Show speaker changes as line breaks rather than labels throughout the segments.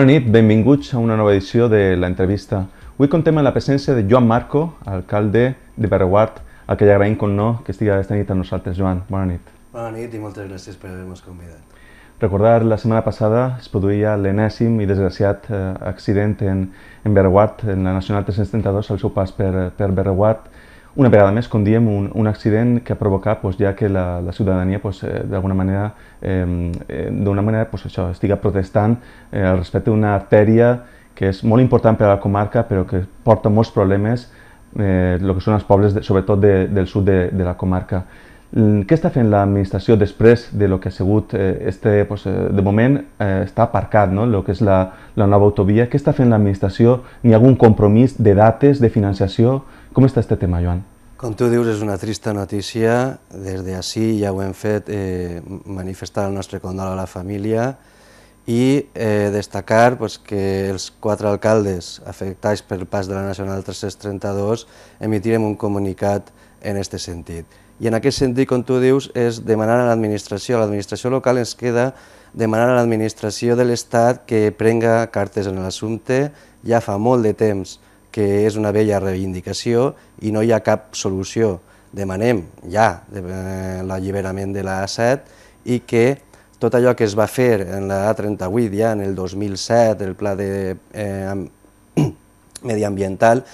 Bona nit, benvinguts a una nova edició de l'entrevista. Avui contem amb la presència de Joan Marco, alcalde de Berreguard, al que li agraïm, com no, que estigui aquesta nit amb nosaltres. Joan, bona nit.
Bona nit i moltes gràcies per haver-nos convidat.
Recordar, la setmana passada es produïa l'enèsim i desgraciat eh, accident en, en Berreguard, en la Nacional 332, al seu pas per, per Berreguard una vegada més, com diem, un, un accident que ha provocat pues, doncs, ja que la, la ciutadania pues, doncs, eh, d'alguna manera, eh, d'una manera pues, doncs, això, estiga protestant eh, al respecte d'una artèria que és molt important per a la comarca però que porta molts problemes eh, que són els pobles, de, sobretot de, del sud de, de la comarca. Mm, què està fent l'administració després de lo que ha sigut eh, este, pues, eh, de moment eh, està aparcat, no? lo que és la, la nova autovia? Què està fent l'administració? N'hi ha algun compromís de dates, de finançació? Com està aquest tema, Joan?
Com tu dius, és una trista notícia. Des d'ací ja ho hem fet eh, manifestar el nostre condol a la família i eh, destacar pues, que els quatre alcaldes afectats pel pas de la Nacional 332 emitirem un comunicat en aquest sentit. I en aquest sentit, com tu dius, és demanar a l'administració, a l'administració local ens queda demanar a l'administració de l'Estat que prenga cartes en l'assumpte ja fa molt de temps que és una vella reivindicació i no hi ha cap solució. Demanem ja eh, l'alliberament de la A7 i que tot allò que es va fer en la A38 ja en el 2007, el pla de, eh, mediambiental,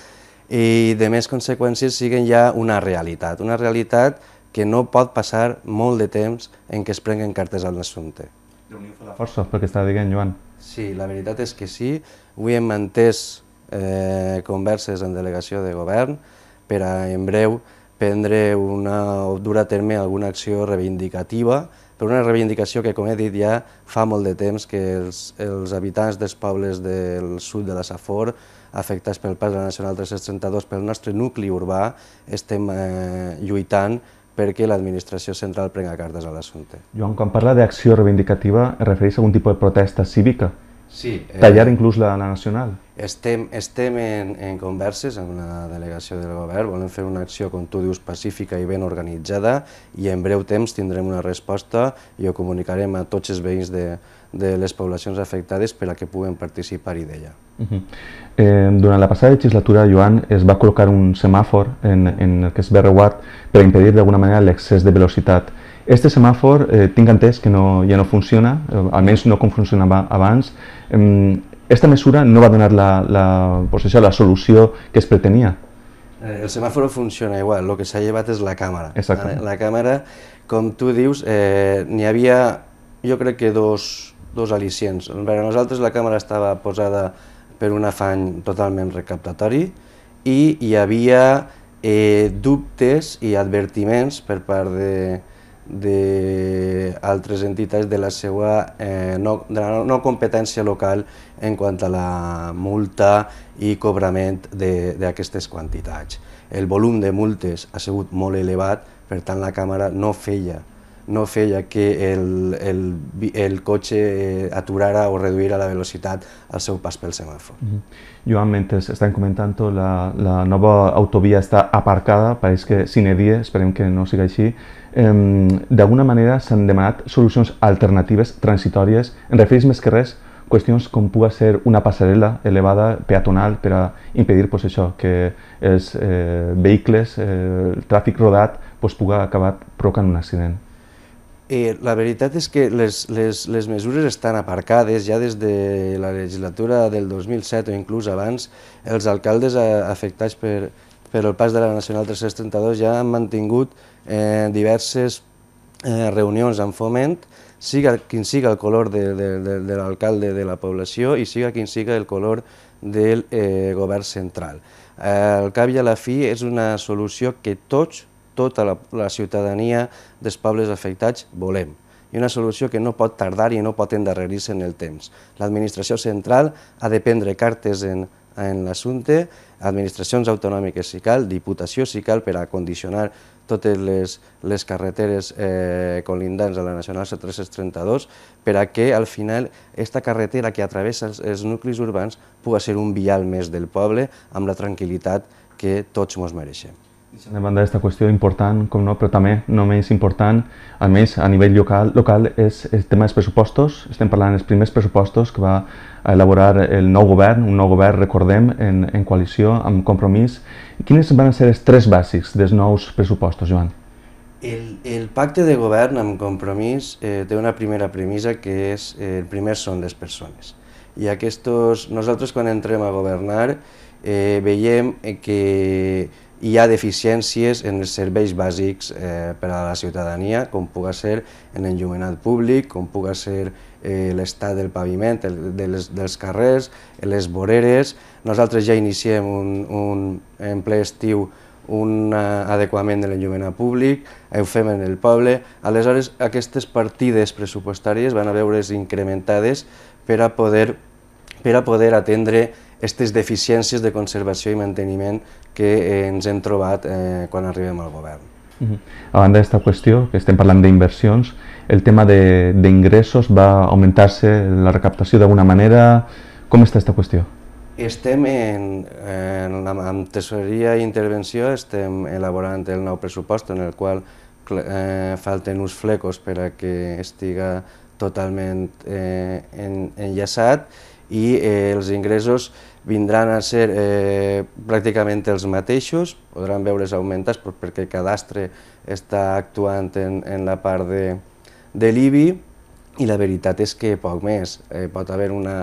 i de més conseqüències siguen ja una realitat, una realitat que no pot passar molt de temps en què es prenguen cartes al l'assumpte.
L'Unió fa la força, perquè està dient Joan.
Sí, la veritat és que sí. Avui hem entès eh, converses en delegació de govern per a en breu prendre una, o dur a terme alguna acció reivindicativa, però una reivindicació que, com he dit ja, fa molt de temps que els, els habitants dels pobles del sud de la Safor, afectats pel pas de la Nacional 332, pel nostre nucli urbà, estem eh, lluitant perquè l'administració central prenga cartes a l'assumpte.
Joan, quan parla d'acció reivindicativa, es refereix a algun tipus de protesta cívica? Sí, eh, tallar inclús la, la nacional.
Estem, estem en, en converses amb la delegació del govern, volem fer una acció, com tu dius, pacífica i ben organitzada i en breu temps tindrem una resposta i ho comunicarem a tots els veïns de, de les poblacions afectades per a que puguen participar-hi d'ella.
Uh -huh. eh, durant la passada legislatura, Joan, es va col·locar un semàfor en, en el que es Berreuat per impedir d'alguna manera l'excés de velocitat. Este semàfor eh, tinc entès que no, ja no funciona, eh, almenys no com funcionava abans. Eh, esta mesura no va donar la, la, pues això, la solució que es pretenia.
Eh, El semàfor funciona igual, el que s'ha llevat és la càmera. Exacte. La càmera, com tu dius, eh, n'hi havia, jo crec que dos, dos al·licients. Per a nosaltres la càmera estava posada per un afany totalment recaptatori i hi havia eh, dubtes i advertiments per part de, d'altres entitats de la seva eh, no, de la no competència local en quant a la multa i cobrament d'aquestes quantitats. El volum de multes ha sigut molt elevat, per tant la Càmera no feia no feia que el, el, el cotxe eh, aturara o reduïra la velocitat al seu pas pel semàfor. Mm -hmm.
Joan, mentre estan comentant la, la nova autovia està aparcada, pareix que sine die, esperem que no sigui així, eh, d'alguna manera s'han demanat solucions alternatives, transitòries, en referís més que res qüestions com pugui ser una passarel·la elevada peatonal per a impedir pues, això, que els eh, vehicles, eh, el tràfic rodat, pues, pugui acabar provocant un accident.
Eh, la veritat és que les, les, les mesures estan aparcades ja des de la legislatura del 2007 o inclús abans. Els alcaldes eh, afectats per, per el pas de la Nacional 332 ja han mantingut eh, diverses eh, reunions amb foment, siga quin siga el color de, de, de, de l'alcalde de la població i siga quin siga el color del eh, govern central. Eh, al cap i a la fi és una solució que tots tota la, la ciutadania dels pobles afectats volem i una solució que no pot tardar i no pot endarrerir-se en el temps. L'administració central ha de prendre cartes en, en l'assumpte, administracions autonòmiques si cal, diputació si cal per a condicionar totes les, les carreteres eh, colindants a la Nacional 332 per a que al final aquesta carretera que atravessa els, els nuclis urbans pugui ser un vial més del poble amb la tranquil·litat que tots ens mereixem.
Deixem de banda aquesta qüestió important, com no, però també no més important, a més a nivell local, local és el tema dels pressupostos. Estem parlant dels primers pressupostos que va elaborar el nou govern, un nou govern, recordem, en, en coalició, amb compromís. Quines van ser els tres bàsics dels nous pressupostos, Joan?
El, el pacte de govern amb compromís eh, té una primera premissa que és eh, el primer són les persones. I aquestos, nosaltres quan entrem a governar eh, veiem que hi ha deficiències en els serveis bàsics eh, per a la ciutadania, com puga ser en l'enllumenat públic, com puga ser eh, l'estat del paviment, el, de les, dels carrers, les voreres. Nosaltres ja iniciem un, un, en ple estiu un eh, adequament de l'enllumenat públic, eh, ho fem en el poble. Aleshores, aquestes partides pressupostàries van a veure's incrementades per a poder, per a poder atendre aquestes deficiències de conservació i manteniment que eh, ens hem trobat eh, quan arribem al govern.
A banda d'aquesta qüestió, que estem parlant d'inversions, el tema d'ingressos va augmentar-se, la recaptació d'alguna manera, com està aquesta qüestió?
Estem en, en, la, en tesoreria i intervenció, estem elaborant el nou pressupost en el qual eh, falten uns flecos per a que estiga totalment eh, en, enllaçat i eh, els ingressos vindran a ser eh, pràcticament els mateixos, podran veure's augmentats perquè el Cadastre està actuant en, en la part de, de l'IBI i la veritat és que poc més. Eh, pot haver una,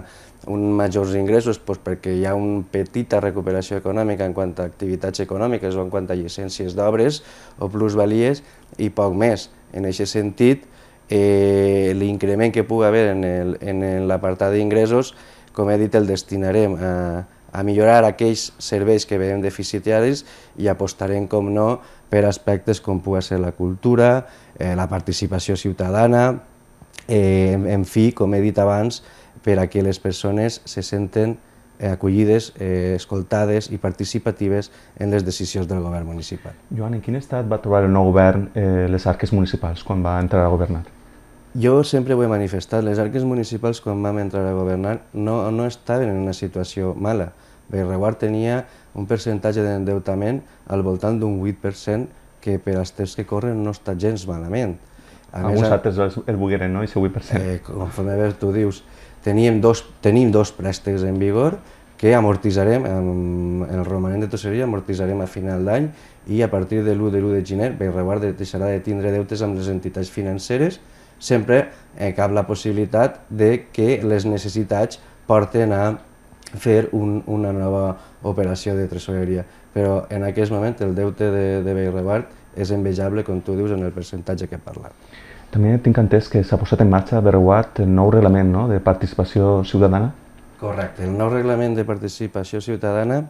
un majors ingressos doncs, perquè hi ha una petita recuperació econòmica en quant a activitats econòmiques o en quant a llicències d'obres o plusvalies i poc més. En aquest sentit, eh, l'increment que pugui haver en l'apartat d'ingressos com he dit, el destinarem a, a millorar aquells serveis que veiem deficitaris i apostarem, com no, per aspectes com pugui ser la cultura, eh, la participació ciutadana, eh, en, en fi, com he dit abans, per a que les persones se senten eh, acollides, eh, escoltades i participatives en les decisions del govern municipal. Joan, en quin estat va trobar el nou
govern eh, les arques municipals quan va entrar a governar?
Jo sempre ho he manifestat, les arques municipals quan vam entrar a governar no, no estaven en una situació mala. Reguard tenia un percentatge d'endeutament al voltant d'un 8% que per als temps que corren no està gens malament. A Amb vosaltres a... el Bugueren, no? I 8%. Eh, conforme bé tu dius, teníem dos, tenim dos préstecs en vigor que amortitzarem, en el romanent de tosseria amortitzarem a final d'any i a partir de l'1 de l'1 de gener Reguard deixarà de tindre deutes amb les entitats financeres sempre eh, cap la possibilitat de que les necessitats porten a fer un, una nova operació de tresoreria. Però en aquest moment el deute de, de Bellrebart és envejable, com tu dius, en el percentatge que parlat.
També tinc entès que s'ha posat en marxa a Bellrebart el nou reglament no? de participació ciutadana?
Correcte, el nou reglament de participació ciutadana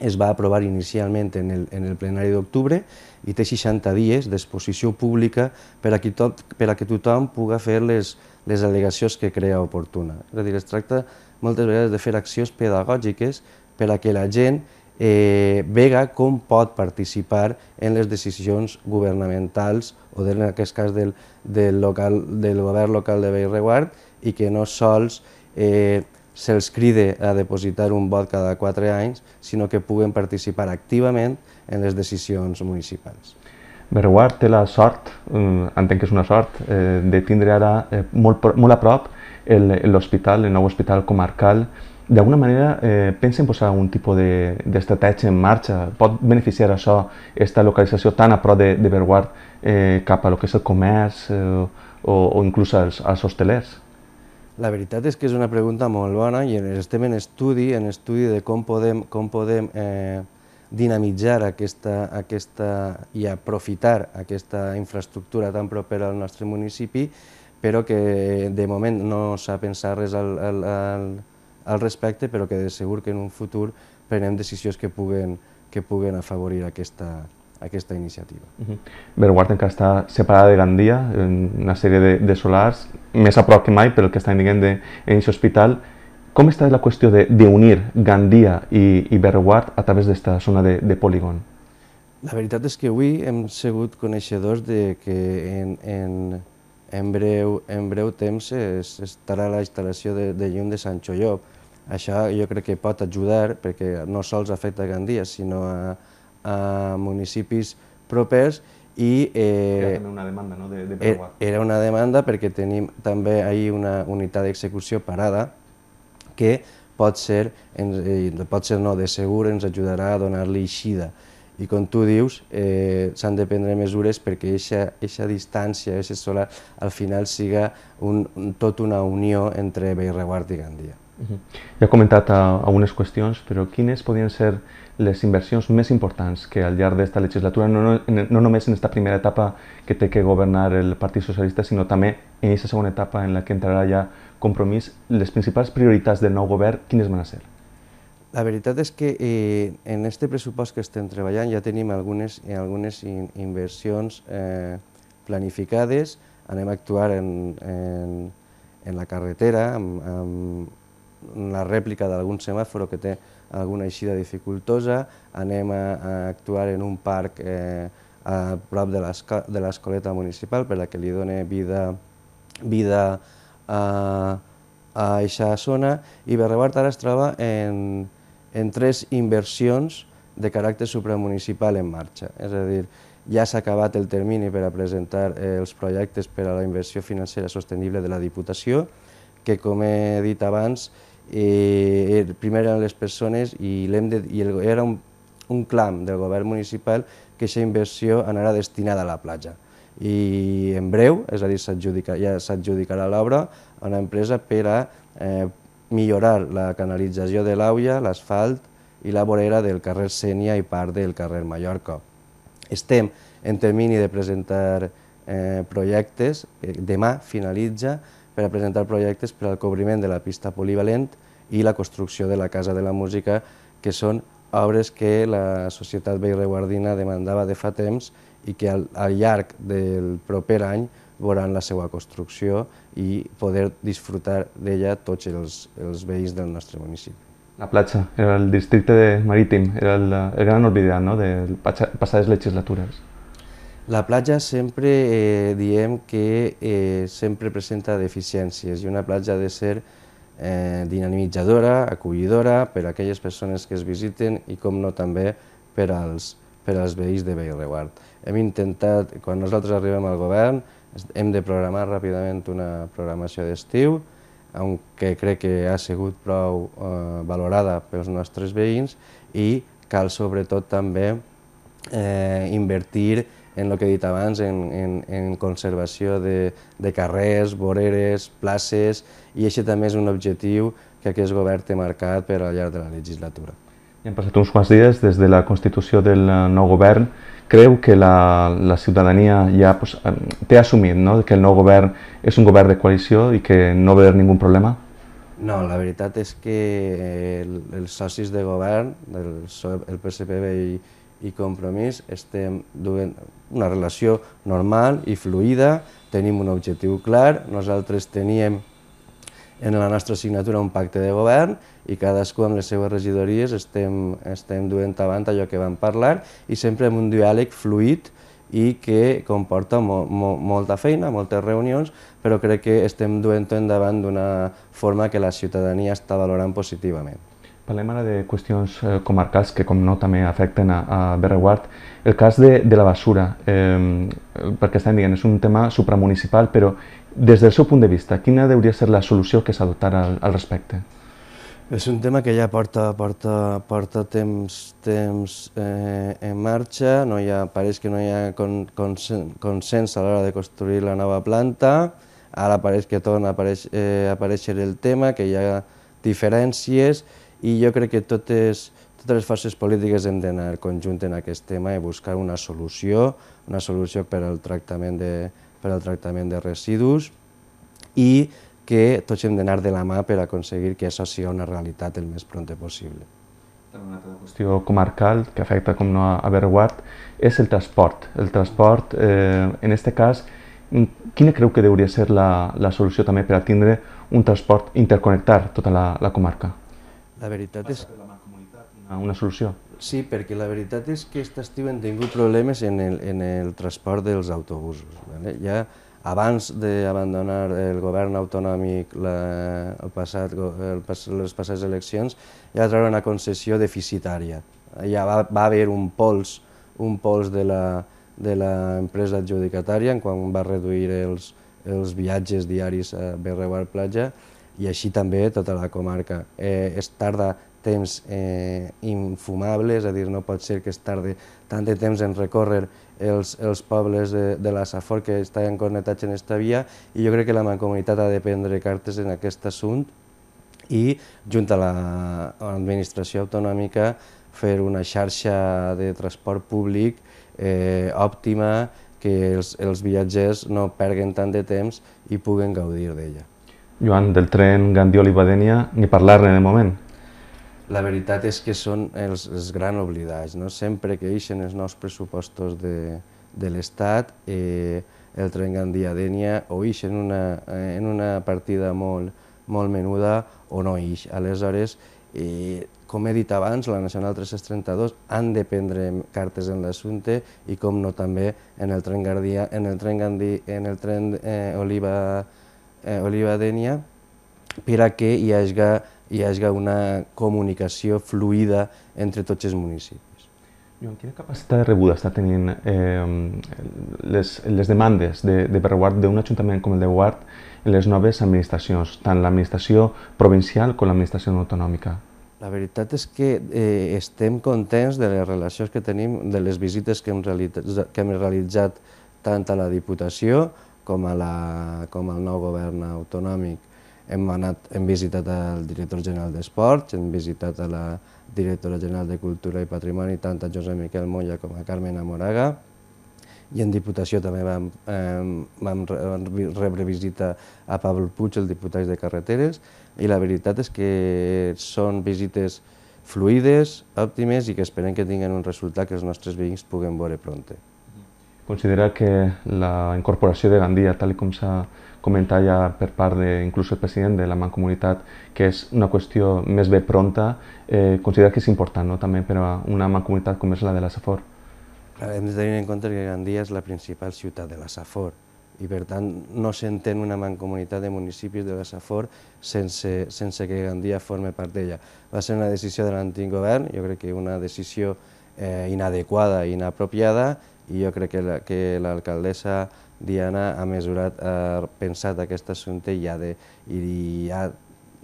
es va aprovar inicialment en el, en el plenari d'octubre i té 60 dies d'exposició pública per a, tot, per a que tothom pugui fer les, les al·legacions que crea oportuna. És a dir, es tracta moltes vegades de fer accions pedagògiques per a que la gent eh, vega com pot participar en les decisions governamentals o en aquest cas del, del, local, del govern local de Bellreguard i que no sols eh, se'ls cride a depositar un vot cada quatre anys, sinó que puguen participar activament en les decisions municipals.
Berguard té la sort, eh, entenc que és una sort, eh, de tindre ara eh, molt, molt a prop l'hospital, el, el nou hospital comarcal. D'alguna manera, eh, pensen posar algun tipus d'estratègia de, en marxa? Pot beneficiar això, aquesta localització tan a prop de, de Berguard, eh, cap a lo que és el comerç eh, o, o inclús als, als hostelers?
La veritat és que és una pregunta molt bona i estem en estudi, en estudi de com podem, com podem eh, dinamitzar aquesta, aquesta i aprofitar aquesta infraestructura tan propera al nostre municipi, però que de moment no s'ha pensat res al, al, al, al respecte, però que de segur que en un futur prenem decisions que puguen, que puguen afavorir aquesta, aquesta iniciativa. Uh
-huh. encara està separada de Gandia, una sèrie de, de solars, més a prop que mai pel que estan dient en aquest hospital. Com està la qüestió d'unir Gandia i, i Berguard a través d'esta zona de, de polígon?
La veritat és que avui hem sigut coneixedors de que en, en, en, breu, en breu temps es, estarà la instal·lació de, de llum de Sant Xolló. Això jo crec que pot ajudar perquè no sols afecta Gandia, sinó a, a municipis propers i... Eh, era també
una demanda, no?, de, de e,
Era una demanda perquè tenim també ahir una unitat d'execució parada que pot ser, eh, pot ser no, de segur ens ajudarà a donar-li eixida. I com tu dius, eh, s'han de prendre mesures perquè aquesta distància, aquest solar, al final siga un, tot una unió entre Beirreguard i Gandia.
Ja he comentat eh, algunes qüestions, però quines podrien ser les inversions més importants que al llarg d'esta legislatura, no, no, no només en aquesta primera etapa que té que governar el Partit Socialista, sinó també en aquesta segona etapa en la que entrarà ja compromís, les principals prioritats del nou govern, quines van a ser?
La veritat és que eh, en aquest pressupost que estem treballant ja tenim algunes, algunes in, inversions eh, planificades, anem a actuar en, en, en la carretera, amb, amb la rèplica d'algun semàforo que té alguna eixida dificultosa, anem a, a actuar en un parc eh, a prop de l'escoleta municipal per a que li doni vida, vida a, a aquesta zona i Berrebart ara es troba en, en tres inversions de caràcter supramunicipal en marxa. És a dir, ja s'ha acabat el termini per a presentar eh, els projectes per a la inversió financera sostenible de la Diputació, que com he dit abans, eh, eh primer eren les persones i, de, i el, era un, un clam del govern municipal que aquesta inversió anarà destinada a la platja. I en breu, és a dir, ja s'adjudicarà l'obra a una empresa per a eh, millorar la canalització de l'Auia, l'asfalt i la vorera del carrer Sènia i part del carrer Mallorca. Estem en termini de presentar eh, projectes, eh, demà finalitza per a presentar projectes per al cobriment de la pista polivalent i la construcció de la Casa de la Música, que són obres que la societat bellreguardina demandava de fa temps i que al, al llarg del proper any veuran la seva construcció i poder disfrutar d'ella tots els, els veïns del nostre municipi.
La platja, era el districte marítim, era el, el gran oblidat no? de passades legislatures.
La platja sempre eh, diem que eh, sempre presenta deficiències i una platja ha de ser eh, dinamitzadora, acollidora per a aquelles persones que es visiten i com no també per als, per als veïns de Bellreguard. Hem intentat, quan nosaltres arribem al govern, hem de programar ràpidament una programació d'estiu, que crec que ha sigut prou eh, valorada pels nostres veïns i cal sobretot també eh, invertir en el que he dit abans, en, en, en conservació de, de carrers, voreres, places, i això també és un objectiu que aquest govern té marcat per al llarg de la legislatura. Hem passat
uns quants dies des de la constitució del nou govern. Creu que la, la ciutadania ja pues, té assumit no? que el nou govern és un govern de coalició i que no va haver ningú problema?
No, la veritat és que els socis de govern, el, el PSPB i, i compromís estem duent una relació normal i fluida, tenim un objectiu clar, nosaltres teníem en la nostra assignatura un pacte de govern i cadascú amb les seues regidories estem, estem duent avant allò que vam parlar i sempre amb un diàleg fluid i que comporta mo, mo, molta feina, moltes reunions, però crec que estem duent endavant d'una forma que la ciutadania està valorant positivament.
Parlem ara de qüestions eh, comarcals que, com no, també afecten a, a Berreguard. El cas de, de la basura, eh, perquè estem dient, és un tema supramunicipal, però des del seu punt de vista, quina hauria ser la solució que s'adoptarà al, al respecte?
És un tema que ja porta, porta, porta temps, temps eh, en marxa, no hi ha, pareix que no hi ha con, consen, consens a l'hora de construir la nova planta, ara pareix que torna a apareix, eh, aparèixer el tema, que hi ha diferències, i jo crec que totes, totes les forces polítiques hem d'anar conjunt en aquest tema i buscar una solució, una solució per al tractament de, per al tractament de residus i que tots hem d'anar de la mà per aconseguir que això sigui una realitat el més pront possible. Una altra
qüestió comarcal que afecta com no a Berguard és el transport. El transport, eh, en aquest cas, quina creu que hauria ser la, la solució també per a tindre un transport, interconnectar tota la, la comarca?
La veritat és... Una, una solució? Sí, perquè la veritat és que aquest estiu hem tingut problemes en el, en el transport dels autobusos. Vale? Ja abans d'abandonar el govern autonòmic la, el passat, el, les passades eleccions, ja va una concessió deficitària. Ja va, va haver un pols, un pols de la, de l'empresa adjudicatària en quan va reduir els, els viatges diaris a Berreuar Platja i així també tota la comarca. Eh, es tarda temps eh, infumable, és a dir, no pot ser que es tardi tant de temps en recórrer els, els pobles de, de la Safor que estan connectats en aquesta via i jo crec que la Mancomunitat ha de prendre cartes en aquest assumpte i, junt a l'administració autonòmica, fer una xarxa de transport públic eh, òptima que els, els viatgers no perguen tant de temps i puguen gaudir d'ella.
Joan, del tren Gandioli Badenia, ni parlar-ne en el moment.
La veritat és que són els, els grans oblidats. No? Sempre que eixen els nous pressupostos de, de l'Estat, eh, el tren gandia Denia o eix en una, eh, en una partida molt, molt menuda o no eix. Aleshores, eh, com he dit abans, la Nacional 332 han de prendre cartes en l'assumpte i com no també en el tren Gandia, en el tren Gandia, en el tren eh, Oliva eh, Oliva Dènia per a que hi hagi, hi hagi una comunicació fluida entre tots els municipis. Joan, quina
capacitat de rebuda està tenint eh, les, les demandes de, de Bereguard d'un ajuntament com el de Guard en les noves administracions, tant l'administració provincial com l'administració autonòmica?
La veritat és que eh, estem contents de les relacions que tenim, de les visites que hem realitzat, que hem realitzat tant a la Diputació com, a la, com el nou govern autonòmic hem, anat, hem visitat el director general d'Esports, hem visitat a la directora general de Cultura i Patrimoni, tant a Josep Miquel Molla com a Carmen Amoraga, i en Diputació també vam, eh, vam rebre visita a Pablo Puig, el diputat de Carreteres, i la veritat és que són visites fluides, òptimes i que esperem que tinguin un resultat que els nostres veïns puguem veure prompte
considera que la incorporació de Gandia, tal com s'ha comentat ja per part de, inclús el president de la Mancomunitat, que és una qüestió més bé pronta, eh, considera que és important no? també per a una Mancomunitat com és la de la Safor.
Hem de tenir en compte que Gandia és la principal ciutat de la Safor i per tant no s'entén una mancomunitat de municipis de la Safor sense, sense que Gandia forme part d'ella. Va ser una decisió de l'antic govern, jo crec que una decisió eh, inadequada i inapropiada i jo crec que l'alcaldessa Diana ha mesurat, ha pensat aquest assumpte i, ha de, i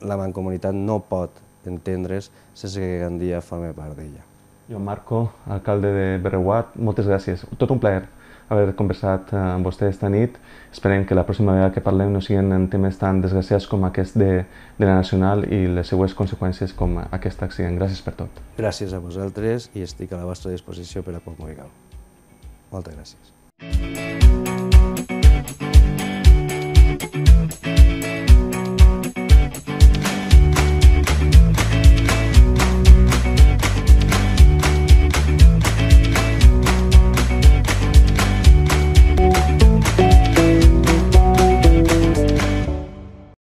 la mancomunitat no pot entendre's sense que Gandia formi part d'ella. Jo, Marco, alcalde de
Berreguat, moltes gràcies. Tot un plaer haver conversat eh, amb vostè esta nit. Esperem que la pròxima vegada que parlem no siguin en temes tan desgraciats com aquest de, de la Nacional i les seues conseqüències com aquest accident. Gràcies per tot.
Gràcies a vosaltres i estic a la vostra disposició per a quan vulgueu. Moltes gràcies.